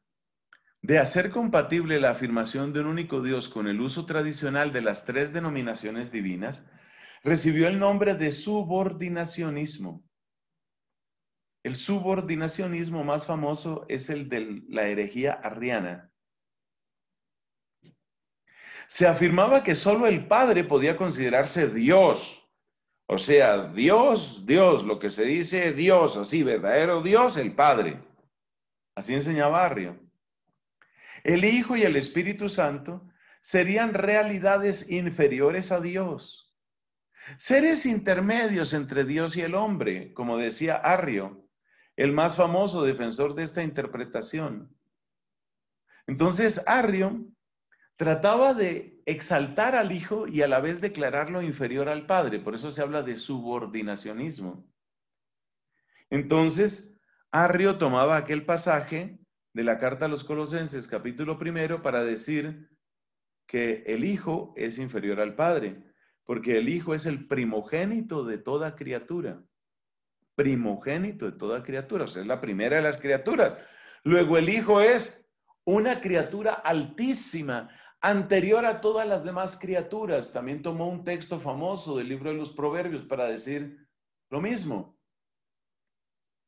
de hacer compatible la afirmación de un único Dios con el uso tradicional de las tres denominaciones divinas recibió el nombre de subordinacionismo. El subordinacionismo más famoso es el de la herejía arriana, se afirmaba que solo el Padre podía considerarse Dios. O sea, Dios, Dios, lo que se dice Dios, así, verdadero Dios, el Padre. Así enseñaba Arrio. El Hijo y el Espíritu Santo serían realidades inferiores a Dios. Seres intermedios entre Dios y el hombre, como decía Arrio, el más famoso defensor de esta interpretación. Entonces, Arrio trataba de exaltar al Hijo y a la vez declararlo inferior al Padre. Por eso se habla de subordinacionismo. Entonces, Arrio tomaba aquel pasaje de la carta a los Colosenses, capítulo primero, para decir que el Hijo es inferior al Padre, porque el Hijo es el primogénito de toda criatura. Primogénito de toda criatura, o sea, es la primera de las criaturas. Luego el Hijo es una criatura altísima, Anterior a todas las demás criaturas, también tomó un texto famoso del libro de los Proverbios para decir lo mismo.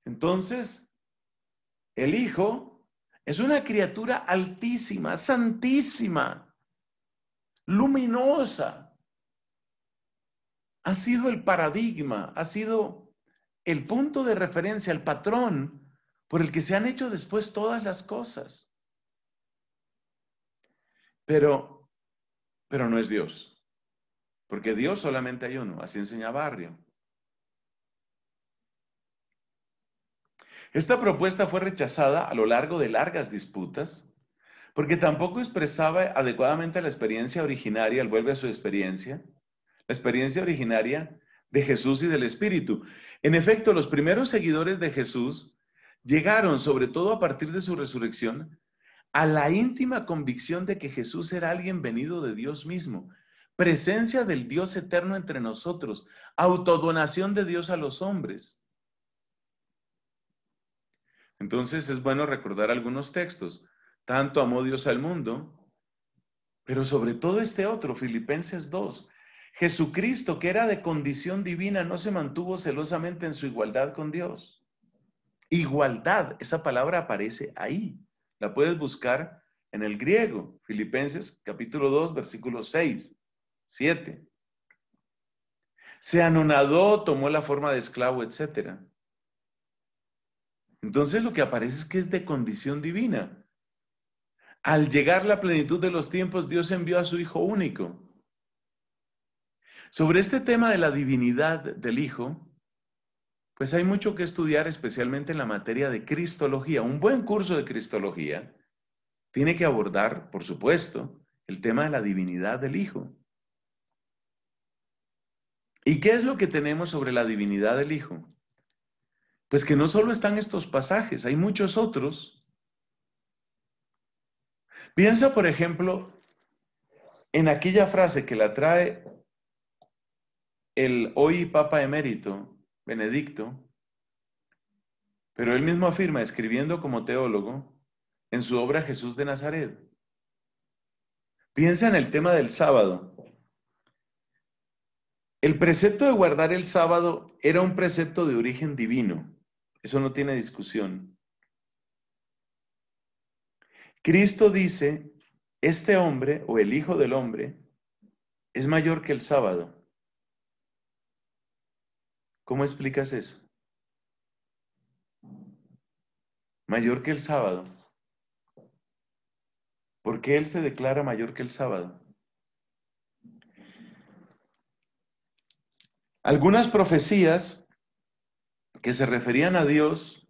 Entonces, el Hijo es una criatura altísima, santísima, luminosa. Ha sido el paradigma, ha sido el punto de referencia, el patrón por el que se han hecho después todas las cosas. Pero, pero no es Dios. Porque Dios solamente hay uno, así enseña Barrio. Esta propuesta fue rechazada a lo largo de largas disputas, porque tampoco expresaba adecuadamente la experiencia originaria, él vuelve a su experiencia, la experiencia originaria de Jesús y del Espíritu. En efecto, los primeros seguidores de Jesús llegaron, sobre todo a partir de su resurrección, a la íntima convicción de que Jesús era alguien venido de Dios mismo, presencia del Dios eterno entre nosotros, autodonación de Dios a los hombres. Entonces es bueno recordar algunos textos. Tanto amó Dios al mundo, pero sobre todo este otro, Filipenses 2. Jesucristo, que era de condición divina, no se mantuvo celosamente en su igualdad con Dios. Igualdad, esa palabra aparece ahí. La puedes buscar en el griego, Filipenses capítulo 2, versículo 6, 7. Se anonadó, tomó la forma de esclavo, etc. Entonces lo que aparece es que es de condición divina. Al llegar la plenitud de los tiempos, Dios envió a su Hijo único. Sobre este tema de la divinidad del Hijo, pues hay mucho que estudiar, especialmente en la materia de Cristología. Un buen curso de Cristología tiene que abordar, por supuesto, el tema de la divinidad del Hijo. ¿Y qué es lo que tenemos sobre la divinidad del Hijo? Pues que no solo están estos pasajes, hay muchos otros. Piensa, por ejemplo, en aquella frase que la trae el hoy Papa Emérito, Benedicto, pero él mismo afirma, escribiendo como teólogo, en su obra Jesús de Nazaret. Piensa en el tema del sábado. El precepto de guardar el sábado era un precepto de origen divino. Eso no tiene discusión. Cristo dice, este hombre o el Hijo del Hombre es mayor que el sábado. ¿Cómo explicas eso? Mayor que el sábado. ¿Por qué Él se declara mayor que el sábado? Algunas profecías que se referían a Dios,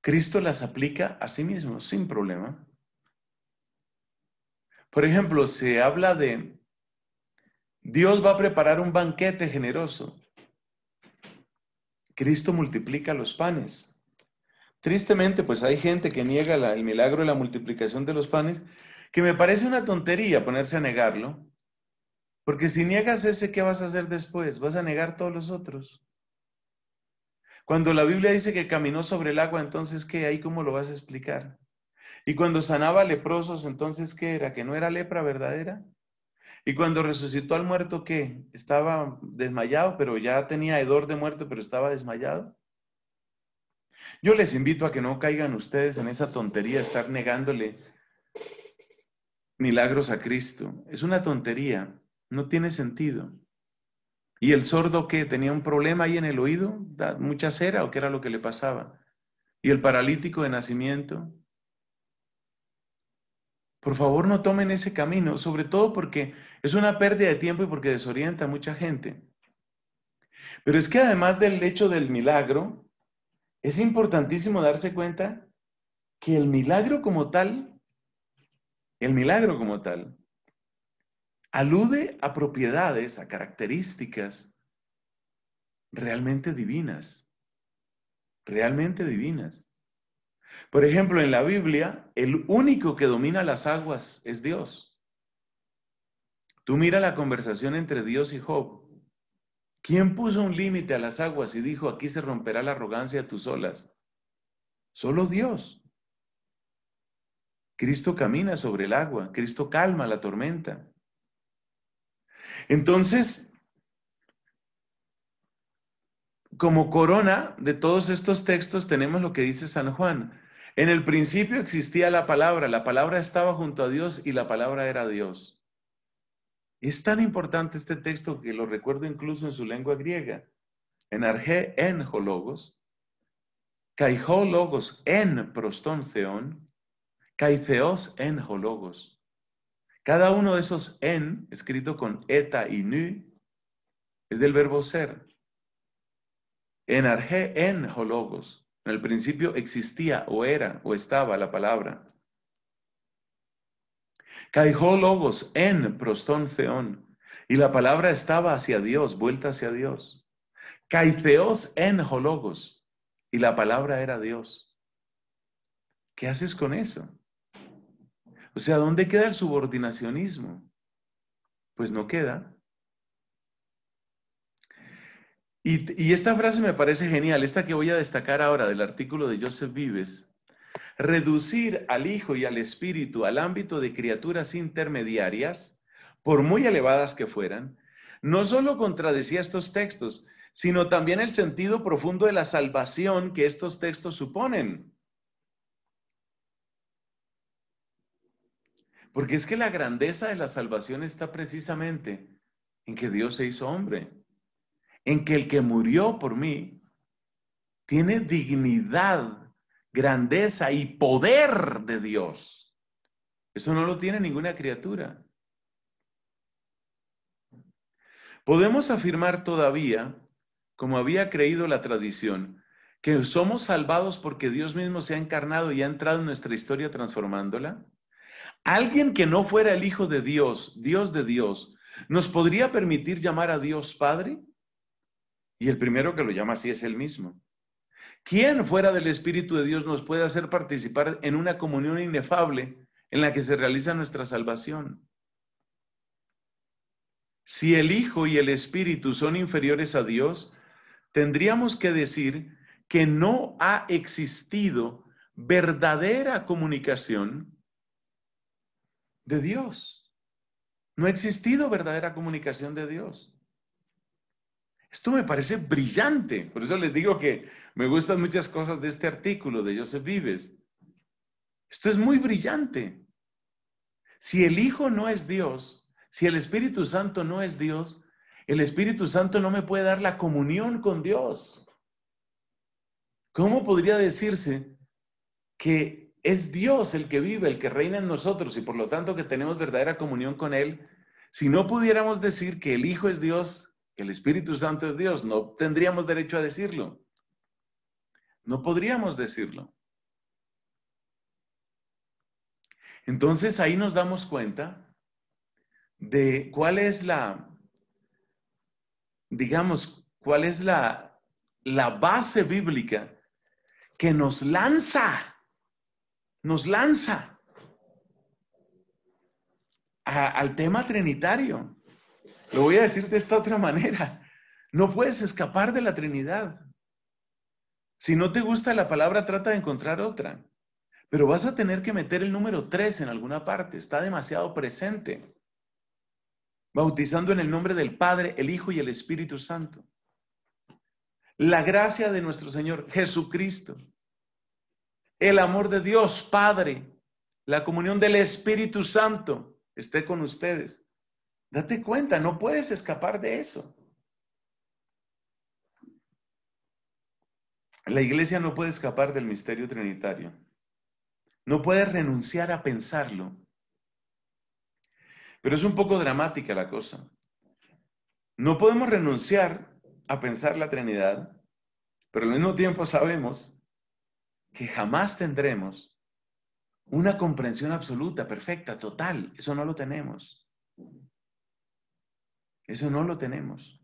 Cristo las aplica a sí mismo sin problema. Por ejemplo, se habla de Dios va a preparar un banquete generoso. Cristo multiplica los panes. Tristemente, pues hay gente que niega el milagro de la multiplicación de los panes, que me parece una tontería ponerse a negarlo, porque si niegas ese, ¿qué vas a hacer después? Vas a negar todos los otros. Cuando la Biblia dice que caminó sobre el agua, entonces, ¿qué? ¿Ahí cómo lo vas a explicar? Y cuando sanaba leprosos, entonces, ¿qué era? ¿Que no era lepra verdadera? Y cuando resucitó al muerto, ¿qué? Estaba desmayado, pero ya tenía hedor de muerto, pero estaba desmayado. Yo les invito a que no caigan ustedes en esa tontería de estar negándole milagros a Cristo. Es una tontería, no tiene sentido. Y el sordo qué? tenía un problema ahí en el oído, mucha cera o qué era lo que le pasaba. Y el paralítico de nacimiento, por favor, no tomen ese camino, sobre todo porque es una pérdida de tiempo y porque desorienta a mucha gente. Pero es que además del hecho del milagro, es importantísimo darse cuenta que el milagro como tal, el milagro como tal, alude a propiedades, a características realmente divinas, realmente divinas. Por ejemplo, en la Biblia, el único que domina las aguas es Dios. Tú mira la conversación entre Dios y Job. ¿Quién puso un límite a las aguas y dijo, aquí se romperá la arrogancia a tus olas? Solo Dios. Cristo camina sobre el agua, Cristo calma la tormenta. Entonces, como corona de todos estos textos tenemos lo que dice San Juan. En el principio existía la palabra, la palabra estaba junto a Dios y la palabra era Dios. Es tan importante este texto que lo recuerdo incluso en su lengua griega. En arge en hologos, caijó logos en prostón theon, en hologos. Cada uno de esos en, escrito con eta y nu, es del verbo ser. En arge en hologos, en el principio existía o era o estaba la palabra. Caijó logos en prostón feón. Y la palabra estaba hacia Dios, vuelta hacia Dios. Caiceos en hologos. Y la palabra era Dios. ¿Qué haces con eso? O sea, ¿dónde queda el subordinacionismo? Pues no queda. Y, esta frase me parece genial, esta que voy a destacar ahora del artículo de Joseph Vives. Reducir al Hijo y al Espíritu al ámbito de criaturas intermediarias, por muy elevadas que fueran, no solo contradecía estos textos, sino también el sentido profundo de la salvación que estos textos suponen. Porque es que la grandeza de la salvación está precisamente en que Dios se hizo hombre en que el que murió por mí tiene dignidad, grandeza y poder de Dios. Eso no lo tiene ninguna criatura. Podemos afirmar todavía, como había creído la tradición, que somos salvados porque Dios mismo se ha encarnado y ha entrado en nuestra historia transformándola. Alguien que no fuera el Hijo de Dios, Dios de Dios, ¿nos podría permitir llamar a Dios Padre? Y el primero que lo llama así es el mismo. ¿Quién fuera del Espíritu de Dios nos puede hacer participar en una comunión inefable en la que se realiza nuestra salvación? Si el Hijo y el Espíritu son inferiores a Dios, tendríamos que decir que no ha existido verdadera comunicación de Dios. No ha existido verdadera comunicación de Dios. Esto me parece brillante. Por eso les digo que me gustan muchas cosas de este artículo de Joseph Vives. Esto es muy brillante. Si el Hijo no es Dios, si el Espíritu Santo no es Dios, el Espíritu Santo no me puede dar la comunión con Dios. ¿Cómo podría decirse que es Dios el que vive, el que reina en nosotros y por lo tanto que tenemos verdadera comunión con Él? Si no pudiéramos decir que el Hijo es Dios que el Espíritu Santo es Dios, no tendríamos derecho a decirlo. No podríamos decirlo. Entonces ahí nos damos cuenta de cuál es la, digamos, cuál es la, la base bíblica que nos lanza, nos lanza al tema trinitario. Lo voy a decir de esta otra manera. No puedes escapar de la Trinidad. Si no te gusta la palabra, trata de encontrar otra. Pero vas a tener que meter el número tres en alguna parte. Está demasiado presente. Bautizando en el nombre del Padre, el Hijo y el Espíritu Santo. La gracia de nuestro Señor Jesucristo. El amor de Dios Padre. La comunión del Espíritu Santo esté con ustedes. Date cuenta, no puedes escapar de eso. La iglesia no puede escapar del misterio trinitario. No puede renunciar a pensarlo. Pero es un poco dramática la cosa. No podemos renunciar a pensar la Trinidad, pero al mismo tiempo sabemos que jamás tendremos una comprensión absoluta, perfecta, total. Eso no lo tenemos. Eso no lo tenemos.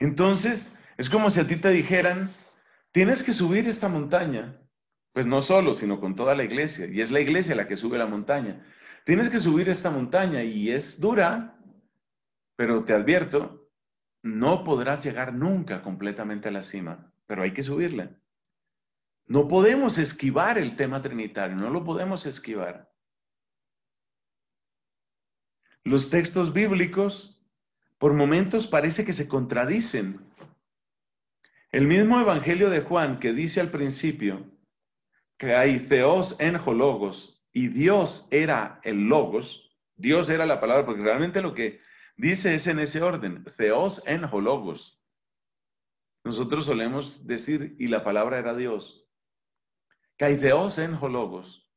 Entonces, es como si a ti te dijeran, tienes que subir esta montaña, pues no solo, sino con toda la iglesia, y es la iglesia la que sube la montaña. Tienes que subir esta montaña y es dura, pero te advierto, no podrás llegar nunca completamente a la cima, pero hay que subirla. No podemos esquivar el tema trinitario, no lo podemos esquivar. Los textos bíblicos por momentos parece que se contradicen. El mismo Evangelio de Juan que dice al principio que hay en Logos y Dios era el Logos, Dios era la palabra, porque realmente lo que dice es en ese orden, Theos en Logos. Nosotros solemos decir, y la palabra era Dios. Que hay en jologos.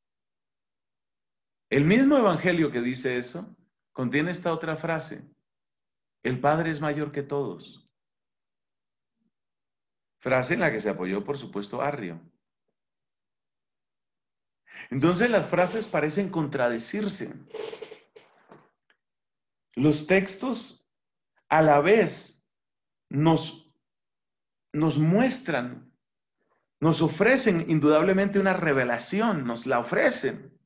El mismo Evangelio que dice eso contiene esta otra frase. El Padre es mayor que todos. Frase en la que se apoyó, por supuesto, Arrio. Entonces las frases parecen contradecirse. Los textos a la vez nos, nos muestran, nos ofrecen indudablemente una revelación, nos la ofrecen.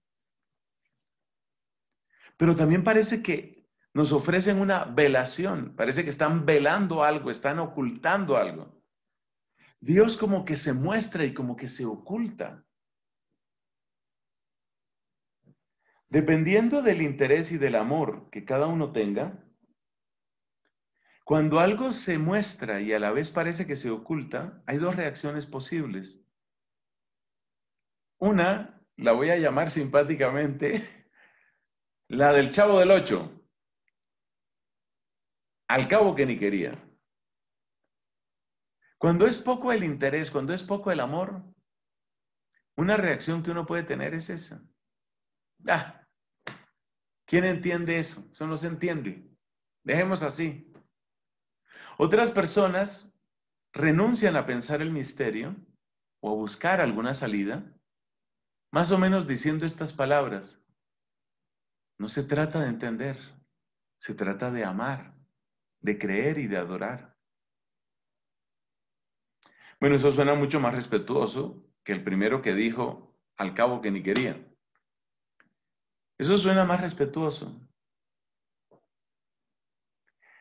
Pero también parece que nos ofrecen una velación, parece que están velando algo, están ocultando algo. Dios como que se muestra y como que se oculta. Dependiendo del interés y del amor que cada uno tenga, cuando algo se muestra y a la vez parece que se oculta, hay dos reacciones posibles. Una, la voy a llamar simpáticamente, la del Chavo del Ocho. Al cabo que ni quería. Cuando es poco el interés, cuando es poco el amor, una reacción que uno puede tener es esa. Ah, ¿quién entiende eso? Eso no se entiende. Dejemos así. Otras personas renuncian a pensar el misterio o a buscar alguna salida, más o menos diciendo estas palabras. No se trata de entender, se trata de amar, de creer y de adorar. Bueno, eso suena mucho más respetuoso que el primero que dijo al cabo que ni quería. Eso suena más respetuoso.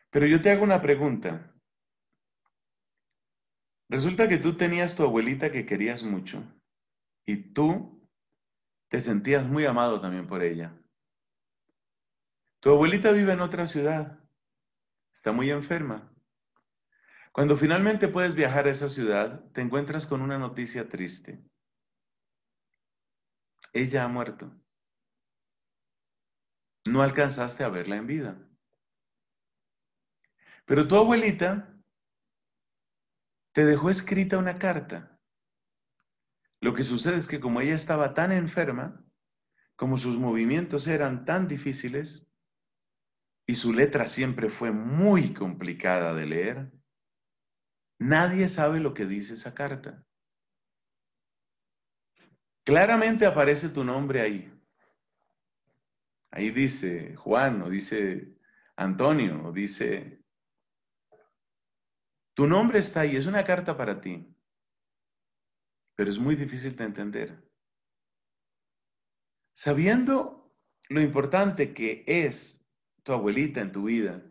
Pero yo te hago una pregunta. Resulta que tú tenías tu abuelita que querías mucho y tú te sentías muy amado también por ella. Tu abuelita vive en otra ciudad, está muy enferma. Cuando finalmente puedes viajar a esa ciudad, te encuentras con una noticia triste. Ella ha muerto. No alcanzaste a verla en vida. Pero tu abuelita te dejó escrita una carta. Lo que sucede es que como ella estaba tan enferma, como sus movimientos eran tan difíciles, y su letra siempre fue muy complicada de leer, nadie sabe lo que dice esa carta. Claramente aparece tu nombre ahí. Ahí dice Juan o dice Antonio o dice... Tu nombre está ahí, es una carta para ti, pero es muy difícil de entender. Sabiendo lo importante que es tu abuelita en tu vida.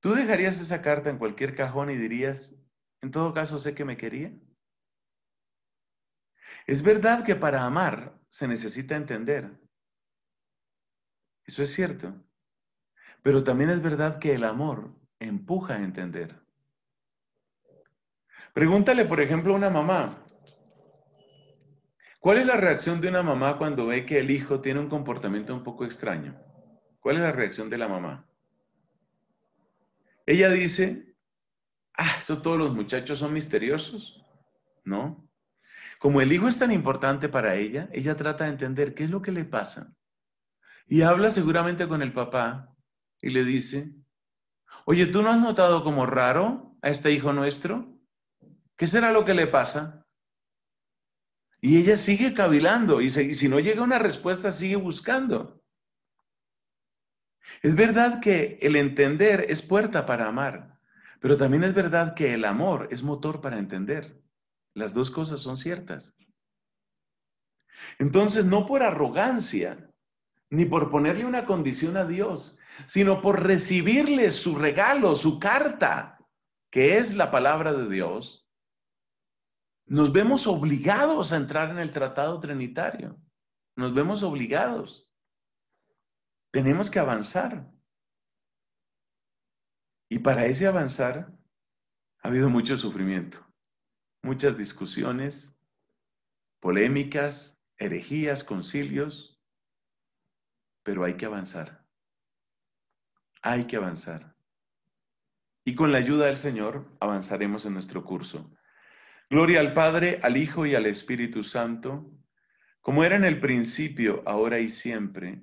¿Tú dejarías esa carta en cualquier cajón y dirías, en todo caso sé que me quería? Es verdad que para amar se necesita entender. Eso es cierto. Pero también es verdad que el amor empuja a entender. Pregúntale, por ejemplo, a una mamá, ¿cuál es la reacción de una mamá cuando ve que el hijo tiene un comportamiento un poco extraño? ¿Cuál es la reacción de la mamá? Ella dice, ah, eso todos los muchachos son misteriosos. No. Como el hijo es tan importante para ella, ella trata de entender qué es lo que le pasa. Y habla seguramente con el papá y le dice, oye, ¿tú no has notado como raro a este hijo nuestro? ¿Qué será lo que le pasa? Y ella sigue cavilando y, y si no llega una respuesta, sigue buscando. Es verdad que el entender es puerta para amar, pero también es verdad que el amor es motor para entender. Las dos cosas son ciertas. Entonces, no por arrogancia, ni por ponerle una condición a Dios, sino por recibirle su regalo, su carta, que es la palabra de Dios, nos vemos obligados a entrar en el tratado trinitario. Nos vemos obligados. Tenemos que avanzar. Y para ese avanzar ha habido mucho sufrimiento, muchas discusiones, polémicas, herejías, concilios, pero hay que avanzar. Hay que avanzar. Y con la ayuda del Señor avanzaremos en nuestro curso. Gloria al Padre, al Hijo y al Espíritu Santo, como era en el principio, ahora y siempre